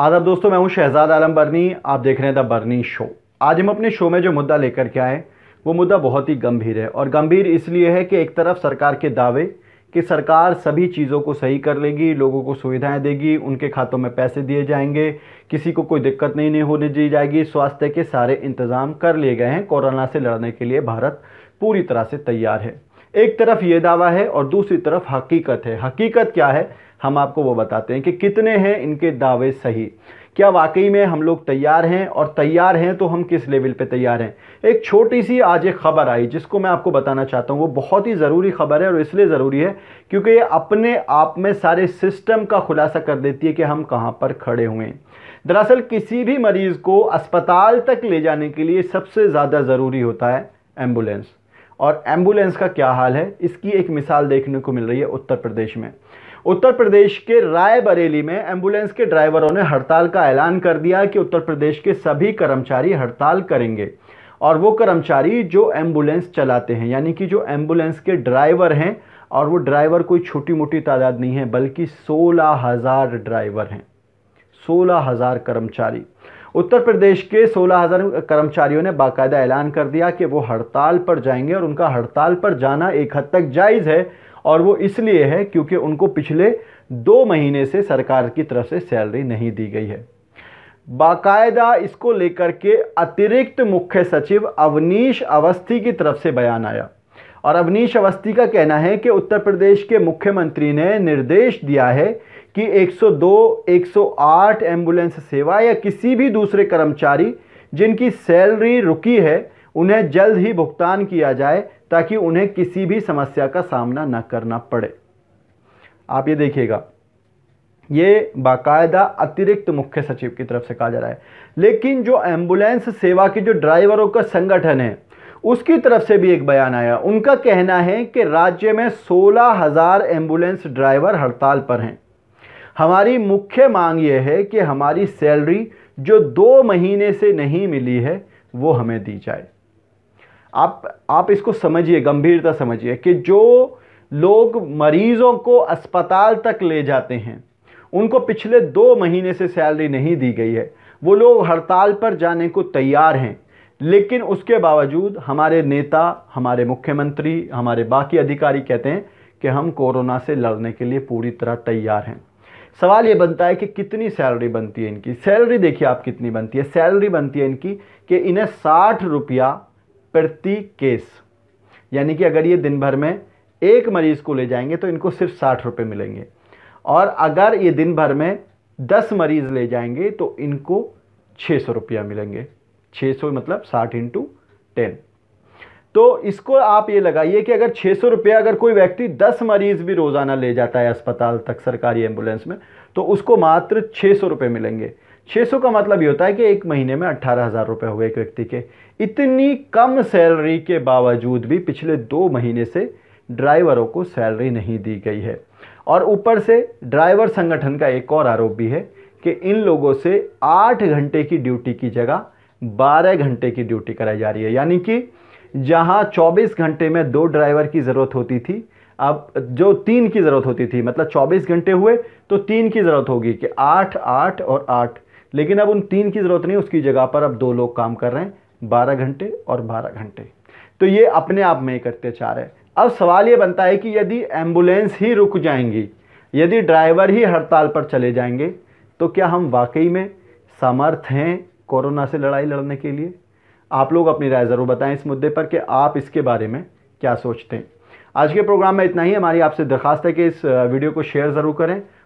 आदाब दोस्तों मैं हूं शहजाद आलम बर्नी आप देख रहे हैं द बर्नी शो आज हम अपने शो में जो मुद्दा लेकर के आए वो मुद्दा बहुत ही गंभीर है और गंभीर इसलिए है कि एक तरफ सरकार के दावे कि सरकार सभी चीज़ों को सही कर लेगी लोगों को सुविधाएं देगी उनके खातों में पैसे दिए जाएंगे किसी को कोई दिक्कत नहीं नहीं होने दी जाएगी स्वास्थ्य के सारे इंतज़ाम कर लिए गए हैं कोरोना से लड़ने के लिए भारत पूरी तरह से तैयार है एक तरफ ये दावा है और दूसरी तरफ हकीकत है हकीकत क्या है हम आपको वो बताते हैं कि कितने हैं इनके दावे सही क्या वाकई में हम लोग तैयार हैं और तैयार हैं तो हम किस लेवल पे तैयार हैं एक छोटी सी आज एक ख़बर आई जिसको मैं आपको बताना चाहता हूँ वो बहुत ही ज़रूरी खबर है और इसलिए ज़रूरी है क्योंकि ये अपने आप में सारे सिस्टम का खुलासा कर देती है कि हम कहाँ पर खड़े हुए हैं दरअसल किसी भी मरीज़ को अस्पताल तक ले जाने के लिए सबसे ज़्यादा ज़रूरी होता है एम्बुलेंस और एम्बुलेंस का क्या हाल है इसकी एक मिसाल देखने को मिल रही है उत्तर प्रदेश में उत्तर प्रदेश के रायबरेली में एम्बुलेंस के ड्राइवरों ने हड़ताल का ऐलान कर दिया कि उत्तर प्रदेश के सभी कर्मचारी हड़ताल करेंगे और वो कर्मचारी जो एम्बुलेंस चलाते हैं यानी कि जो एम्बुलेंस के ड्राइवर हैं और वो ड्राइवर कोई छोटी मोटी तादाद नहीं है बल्कि सोलह हज़ार ड्राइवर हैं सोलह हज़ार कर्मचारी उत्तर प्रदेश के सोलह हज़ार कर्मचारियों ने बाकायदा ऐलान कर दिया कि वो हड़ताल पर जाएंगे और उनका हड़ताल पर जाना एक हद तक जायज़ है और वो इसलिए है क्योंकि उनको पिछले दो महीने से सरकार की तरफ से सैलरी नहीं दी गई है बाकायदा इसको लेकर के अतिरिक्त मुख्य सचिव अवनीश अवस्थी की तरफ से बयान आया और अवनीश अवस्थी का कहना है कि उत्तर प्रदेश के मुख्यमंत्री ने निर्देश दिया है कि 102, 108 एम्बुलेंस सेवा या किसी भी दूसरे कर्मचारी जिनकी सैलरी रुकी है उन्हें जल्द ही भुगतान किया जाए ताकि उन्हें किसी भी समस्या का सामना न करना पड़े आप ये देखिएगा ये बाकायदा अतिरिक्त मुख्य सचिव की तरफ से कहा जा रहा है लेकिन जो एम्बुलेंस सेवा के जो ड्राइवरों का संगठन है उसकी तरफ से भी एक बयान आया उनका कहना है कि राज्य में सोलह हज़ार एम्बुलेंस ड्राइवर हड़ताल पर हैं हमारी मुख्य मांग ये है कि हमारी सैलरी जो दो महीने से नहीं मिली है वो हमें दी जाए आप आप इसको समझिए गंभीरता समझिए कि जो लोग मरीज़ों को अस्पताल तक ले जाते हैं उनको पिछले दो महीने से सैलरी नहीं दी गई है वो लोग हड़ताल पर जाने को तैयार हैं लेकिन उसके बावजूद हमारे नेता हमारे मुख्यमंत्री हमारे बाकी अधिकारी कहते हैं कि हम कोरोना से लड़ने के लिए पूरी तरह तैयार हैं सवाल ये बनता है कि कितनी सैलरी बनती है इनकी सैलरी देखिए आप कितनी बनती है सैलरी बनती है इनकी कि इन्हें साठ रुपया प्रति केस यानी कि अगर ये दिन भर में एक मरीज़ को ले जाएंगे तो इनको सिर्फ साठ रुपये मिलेंगे और अगर ये दिन भर में दस मरीज़ ले जाएंगे तो इनको छः सौ रुपया मिलेंगे छः सौ मतलब साठ इंटू टेन तो इसको आप ये लगाइए कि अगर छः सौ रुपया अगर कोई व्यक्ति दस मरीज़ भी रोज़ाना ले जाता है अस्पताल तक सरकारी एम्बुलेंस में तो उसको मात्र छः सौ रुपये मिलेंगे 600 का मतलब ये होता है कि एक महीने में अट्ठारह हज़ार रुपये हो गए एक व्यक्ति के इतनी कम सैलरी के बावजूद भी पिछले दो महीने से ड्राइवरों को सैलरी नहीं दी गई है और ऊपर से ड्राइवर संगठन का एक और आरोप भी है कि इन लोगों से आठ घंटे की ड्यूटी की जगह बारह घंटे की ड्यूटी कराई जा रही है यानी कि जहाँ चौबीस घंटे में दो ड्राइवर की ज़रूरत होती थी अब जो तीन की ज़रूरत होती थी मतलब 24 घंटे हुए तो तीन की ज़रूरत होगी कि आठ आठ और आठ लेकिन अब उन तीन की ज़रूरत नहीं उसकी जगह पर अब दो लोग काम कर रहे हैं बारह घंटे और बारह घंटे तो ये अपने आप में एक अत्याचार है अब सवाल ये बनता है कि यदि एम्बुलेंस ही रुक जाएंगी यदि ड्राइवर ही हड़ताल पर चले जाएंगे तो क्या हम वाकई में समर्थ हैं कोरोना से लड़ाई लड़ने के लिए आप लोग अपनी राय ज़रूर बताएं इस मुद्दे पर कि आप इसके बारे में क्या सोचते हैं आज के प्रोग्राम में इतना ही हमारी आपसे दरख्वास्त है कि इस वीडियो को शेयर ज़रूर करें